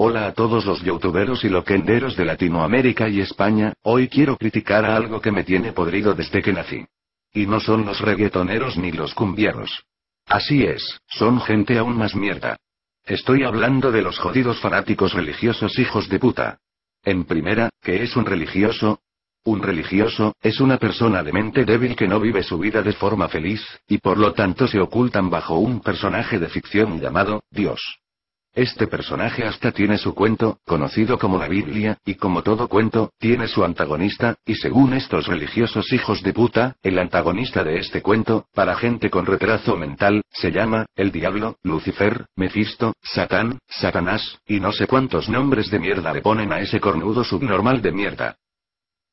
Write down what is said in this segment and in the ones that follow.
Hola a todos los youtuberos y loquenderos de Latinoamérica y España, hoy quiero criticar a algo que me tiene podrido desde que nací. Y no son los reguetoneros ni los cumbieros. Así es, son gente aún más mierda. Estoy hablando de los jodidos fanáticos religiosos hijos de puta. En primera, ¿qué es un religioso? Un religioso, es una persona de mente débil que no vive su vida de forma feliz, y por lo tanto se ocultan bajo un personaje de ficción llamado, Dios. Este personaje hasta tiene su cuento, conocido como la Biblia, y como todo cuento, tiene su antagonista, y según estos religiosos hijos de puta, el antagonista de este cuento, para gente con retraso mental, se llama, el diablo, Lucifer, Mefisto, Satán, Satanás, y no sé cuántos nombres de mierda le ponen a ese cornudo subnormal de mierda.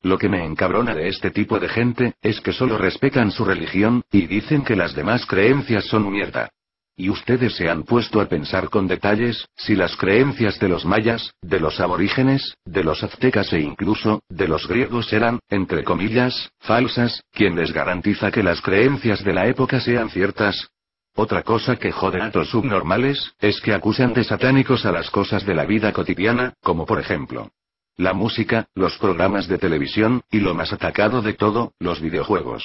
Lo que me encabrona de este tipo de gente, es que solo respetan su religión, y dicen que las demás creencias son mierda. Y ustedes se han puesto a pensar con detalles, si las creencias de los mayas, de los aborígenes, de los aztecas e incluso, de los griegos eran, entre comillas, falsas, ¿quién les garantiza que las creencias de la época sean ciertas? Otra cosa que jode a los subnormales, es que acusan de satánicos a las cosas de la vida cotidiana, como por ejemplo, la música, los programas de televisión, y lo más atacado de todo, los videojuegos.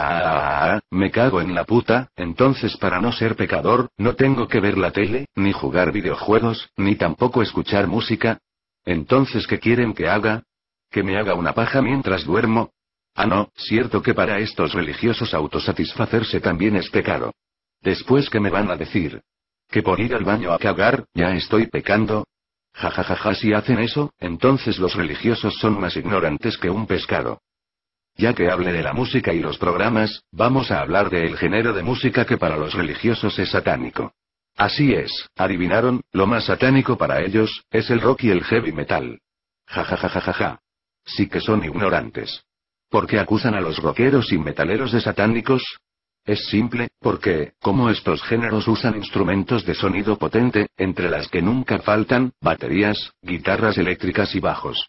Ah, me cago en la puta, entonces para no ser pecador, no tengo que ver la tele, ni jugar videojuegos, ni tampoco escuchar música. Entonces, ¿qué quieren que haga? ¿Que me haga una paja mientras duermo? Ah, no, cierto que para estos religiosos autosatisfacerse también es pecado. Después, ¿qué me van a decir? ¿Que por ir al baño a cagar, ya estoy pecando? Ja ja ja ja, si hacen eso, entonces los religiosos son más ignorantes que un pescado. Ya que hable de la música y los programas, vamos a hablar del género de música que para los religiosos es satánico. Así es, adivinaron, lo más satánico para ellos, es el rock y el heavy metal. Ja ja ja ja ja ja. Sí que son ignorantes. ¿Por qué acusan a los rockeros y metaleros de satánicos? Es simple, porque, como estos géneros usan instrumentos de sonido potente, entre las que nunca faltan, baterías, guitarras eléctricas y bajos.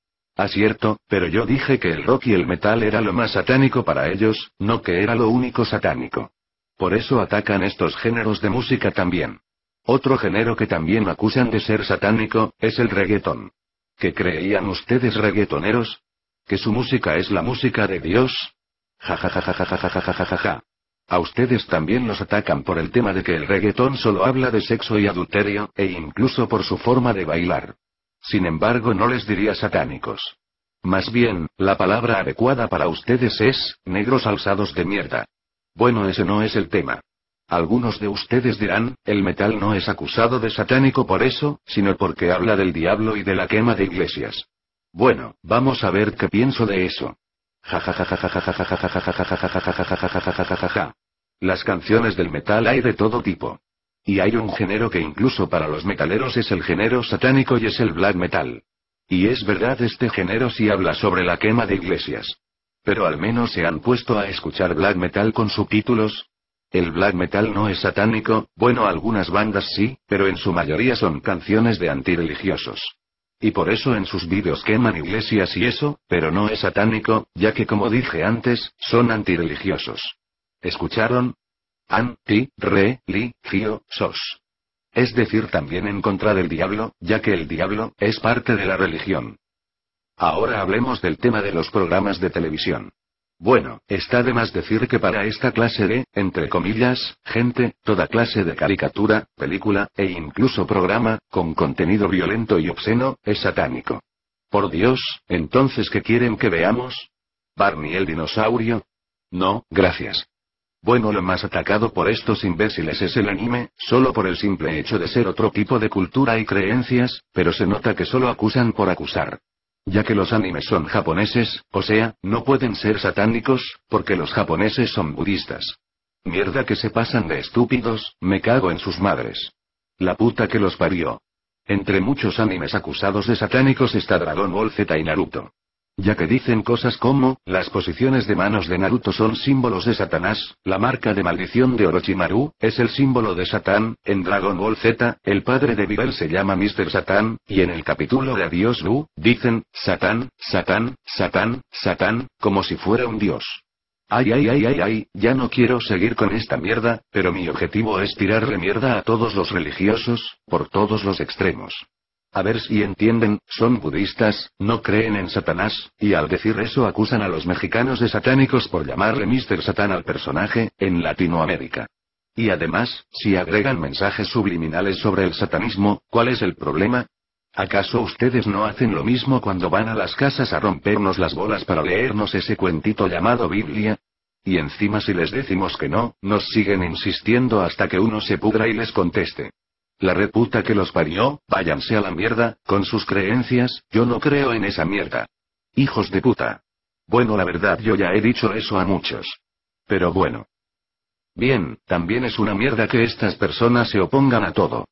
Acierto, ah, pero yo dije que el rock y el metal era lo más satánico para ellos, no que era lo único satánico. Por eso atacan estos géneros de música también. Otro género que también acusan de ser satánico, es el reggaetón. ¿Qué creían ustedes reggaetoneros? ¿Que su música es la música de Dios? Ja ja ja ja ja ja ja ja ja ja. A ustedes también los atacan por el tema de que el reggaetón solo habla de sexo y adulterio, e incluso por su forma de bailar. Sin embargo, no les diría satánicos. Más bien, la palabra adecuada para ustedes es, negros alzados de mierda. Bueno, ese no es el tema. Algunos de ustedes dirán, el metal no es acusado de satánico por eso, sino porque habla del diablo y de la quema de iglesias. Bueno, vamos a ver qué pienso de eso. Ja y hay un género que incluso para los metaleros es el género satánico y es el black metal. Y es verdad este género si habla sobre la quema de iglesias. Pero al menos se han puesto a escuchar black metal con subtítulos. El black metal no es satánico, bueno algunas bandas sí, pero en su mayoría son canciones de antirreligiosos. Y por eso en sus vídeos queman iglesias y eso, pero no es satánico, ya que como dije antes, son antirreligiosos. ¿Escucharon? An, re, li, fio, sos. Es decir, también en contra del diablo, ya que el diablo es parte de la religión. Ahora hablemos del tema de los programas de televisión. Bueno, está de más decir que para esta clase de, entre comillas, gente, toda clase de caricatura, película, e incluso programa, con contenido violento y obsceno, es satánico. Por Dios, entonces ¿qué quieren que veamos? ¿Barney el dinosaurio? No, gracias. Bueno, lo más atacado por estos imbéciles es el anime, solo por el simple hecho de ser otro tipo de cultura y creencias, pero se nota que solo acusan por acusar. Ya que los animes son japoneses, o sea, no pueden ser satánicos, porque los japoneses son budistas. Mierda que se pasan de estúpidos, me cago en sus madres. La puta que los parió. Entre muchos animes acusados de satánicos está Dragon Ball Z y Naruto. Ya que dicen cosas como, las posiciones de manos de Naruto son símbolos de Satanás, la marca de maldición de Orochimaru, es el símbolo de Satán, en Dragon Ball Z, el padre de Bibel se llama Mr. Satán, y en el capítulo de Adiós Lu, dicen, Satán, Satán, Satán, Satán, como si fuera un dios. Ay, ay, ay, ay, ay, ya no quiero seguir con esta mierda, pero mi objetivo es tirarle mierda a todos los religiosos, por todos los extremos. A ver si entienden, son budistas, no creen en Satanás, y al decir eso acusan a los mexicanos de satánicos por llamarle Mr. Satan al personaje, en Latinoamérica. Y además, si agregan mensajes subliminales sobre el satanismo, ¿cuál es el problema? ¿Acaso ustedes no hacen lo mismo cuando van a las casas a rompernos las bolas para leernos ese cuentito llamado Biblia? Y encima si les decimos que no, nos siguen insistiendo hasta que uno se pudra y les conteste. La reputa que los parió, váyanse a la mierda, con sus creencias, yo no creo en esa mierda. Hijos de puta. Bueno, la verdad yo ya he dicho eso a muchos. Pero bueno. Bien, también es una mierda que estas personas se opongan a todo.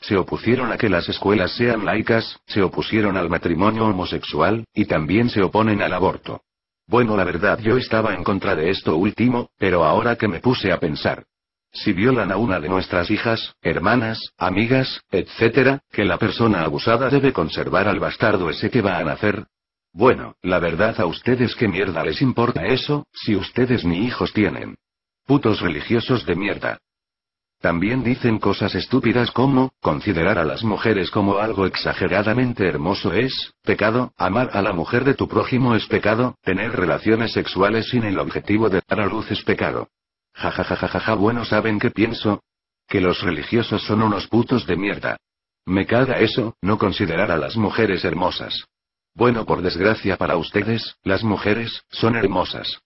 Se opusieron a que las escuelas sean laicas, se opusieron al matrimonio homosexual, y también se oponen al aborto. Bueno, la verdad yo estaba en contra de esto último, pero ahora que me puse a pensar. Si violan a una de nuestras hijas, hermanas, amigas, etc., que la persona abusada debe conservar al bastardo ese que va a nacer. Bueno, la verdad a ustedes qué mierda les importa eso, si ustedes ni hijos tienen. Putos religiosos de mierda. También dicen cosas estúpidas como, considerar a las mujeres como algo exageradamente hermoso es, pecado, amar a la mujer de tu prójimo es pecado, tener relaciones sexuales sin el objetivo de dar a luz es pecado. Jajajajaja, bueno, ¿saben qué pienso? Que los religiosos son unos putos de mierda. Me caga eso, no considerar a las mujeres hermosas. Bueno, por desgracia para ustedes, las mujeres, son hermosas.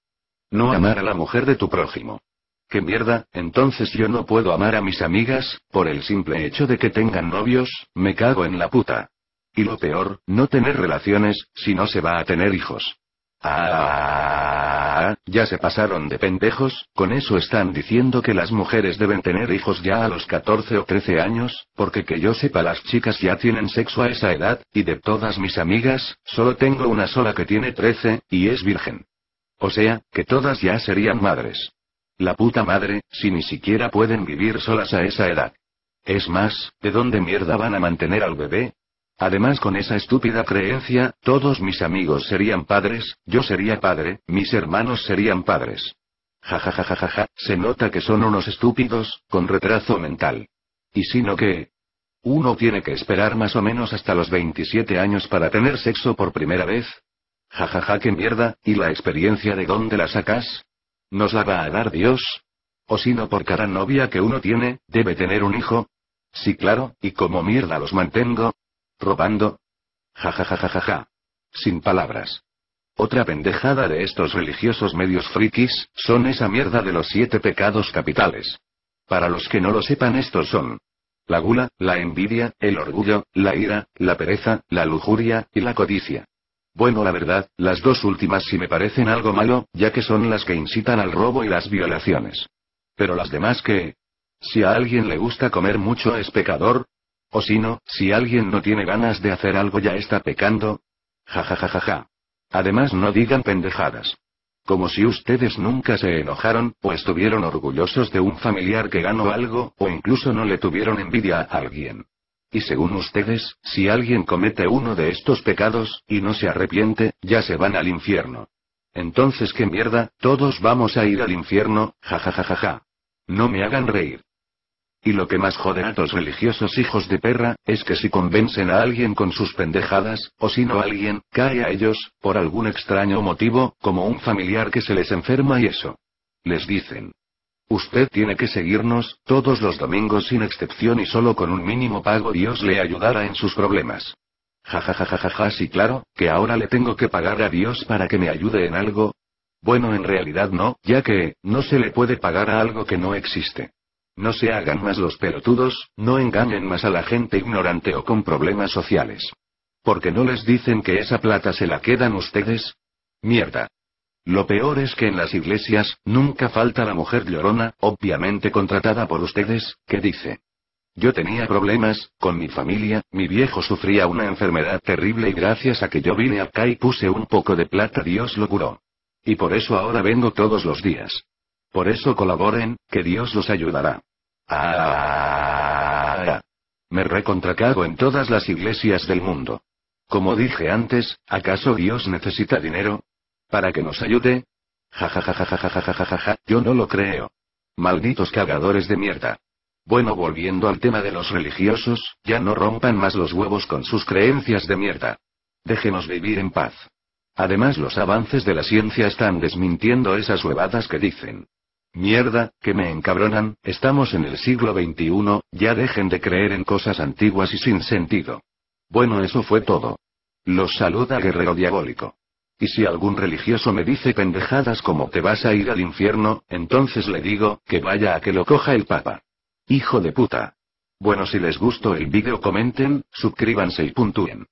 No amar a la mujer de tu prójimo. Que mierda? Entonces yo no puedo amar a mis amigas, por el simple hecho de que tengan novios, me cago en la puta. Y lo peor, no tener relaciones, si no se va a tener hijos. Ah, ya se pasaron de pendejos, con eso están diciendo que las mujeres deben tener hijos ya a los 14 o 13 años, porque que yo sepa las chicas ya tienen sexo a esa edad, y de todas mis amigas, solo tengo una sola que tiene 13, y es virgen. O sea, que todas ya serían madres. La puta madre, si ni siquiera pueden vivir solas a esa edad. Es más, ¿de dónde mierda van a mantener al bebé? Además, con esa estúpida creencia, todos mis amigos serían padres, yo sería padre, mis hermanos serían padres. Ja ja ja ja ja se nota que son unos estúpidos, con retraso mental. Y sino qué, Uno tiene que esperar más o menos hasta los 27 años para tener sexo por primera vez. Ja ja ja qué mierda, ¿y la experiencia de dónde la sacas? ¿Nos la va a dar Dios? O si no por cada novia que uno tiene, debe tener un hijo. Sí claro, ¿y como mierda los mantengo? ¿Robando? Ja ja ja ja ja Sin palabras. Otra pendejada de estos religiosos medios frikis, son esa mierda de los siete pecados capitales. Para los que no lo sepan, estos son la gula, la envidia, el orgullo, la ira, la pereza, la lujuria, y la codicia. Bueno, la verdad, las dos últimas sí me parecen algo malo, ya que son las que incitan al robo y las violaciones. Pero las demás que... Si a alguien le gusta comer mucho es pecador, o si no, si alguien no tiene ganas de hacer algo ya está pecando. Ja ja ja ja ja. Además no digan pendejadas. Como si ustedes nunca se enojaron, o estuvieron orgullosos de un familiar que ganó algo, o incluso no le tuvieron envidia a alguien. Y según ustedes, si alguien comete uno de estos pecados, y no se arrepiente, ya se van al infierno. Entonces qué mierda, todos vamos a ir al infierno, jajajajaja. Ja, ja, ja, no me hagan reír. Y lo que más jode a los religiosos hijos de perra, es que si convencen a alguien con sus pendejadas, o si no alguien, cae a ellos, por algún extraño motivo, como un familiar que se les enferma y eso. Les dicen. Usted tiene que seguirnos, todos los domingos sin excepción y solo con un mínimo pago Dios le ayudará en sus problemas. Ja ja ja ja ja ja sí claro, que ahora le tengo que pagar a Dios para que me ayude en algo. Bueno en realidad no, ya que, no se le puede pagar a algo que no existe. No se hagan más los pelotudos, no engañen más a la gente ignorante o con problemas sociales. Porque no les dicen que esa plata se la quedan ustedes. Mierda. Lo peor es que en las iglesias, nunca falta la mujer llorona, obviamente contratada por ustedes, que dice. Yo tenía problemas, con mi familia, mi viejo sufría una enfermedad terrible y gracias a que yo vine acá y puse un poco de plata Dios lo curó. Y por eso ahora vengo todos los días. Por eso colaboren, que Dios los ayudará. Ah, me recontracago en todas las iglesias del mundo. Como dije antes, ¿acaso Dios necesita dinero? ¿Para que nos ayude? Ja ja ja ja ja ja ja ja ja yo no lo creo. Malditos cagadores de mierda. Bueno, volviendo al tema de los religiosos, ya no rompan más los huevos con sus creencias de mierda. Déjenos vivir en paz. Además, los avances de la ciencia están desmintiendo esas huevadas que dicen. Mierda, que me encabronan, estamos en el siglo XXI, ya dejen de creer en cosas antiguas y sin sentido. Bueno, eso fue todo. Los saluda Guerrero Diabólico. Y si algún religioso me dice pendejadas como te vas a ir al infierno, entonces le digo, que vaya a que lo coja el Papa. Hijo de puta. Bueno, si les gustó el vídeo comenten, suscríbanse y puntúen.